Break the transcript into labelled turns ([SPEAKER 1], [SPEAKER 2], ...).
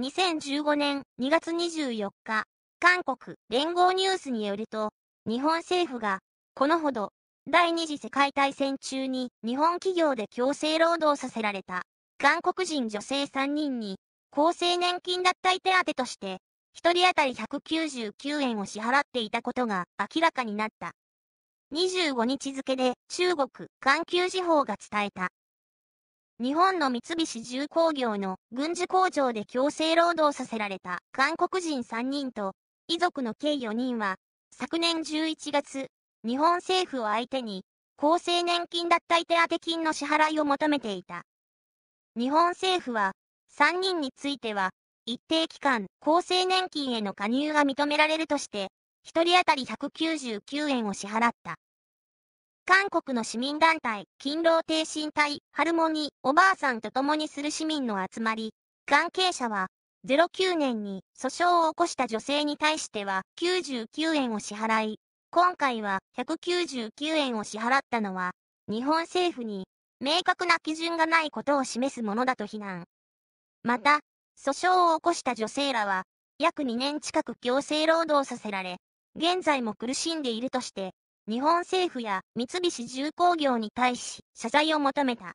[SPEAKER 1] 2015年2月24日、韓国連合ニュースによると、日本政府が、このほど、第二次世界大戦中に日本企業で強制労働させられた、韓国人女性3人に、厚生年金脱退手当として、1人当たり199円を支払っていたことが明らかになった。25日付で中国、環球時報が伝えた。日本の三菱重工業の軍事工場で強制労働させられた韓国人3人と遺族の計4人は昨年11月、日本政府を相手に厚生年金脱退手当金の支払いを求めていた。日本政府は3人については一定期間厚生年金への加入が認められるとして1人当たり199円を支払った。韓国の市民団体、勤労挺身隊、ハルモニー、おばあさんと共にする市民の集まり、関係者は、09年に訴訟を起こした女性に対しては99円を支払い、今回は199円を支払ったのは、日本政府に明確な基準がないことを示すものだと非難。また、訴訟を起こした女性らは、約2年近く強制労働させられ、現在も苦しんでいるとして、日本政府や三菱重工業に対し謝罪を求めた。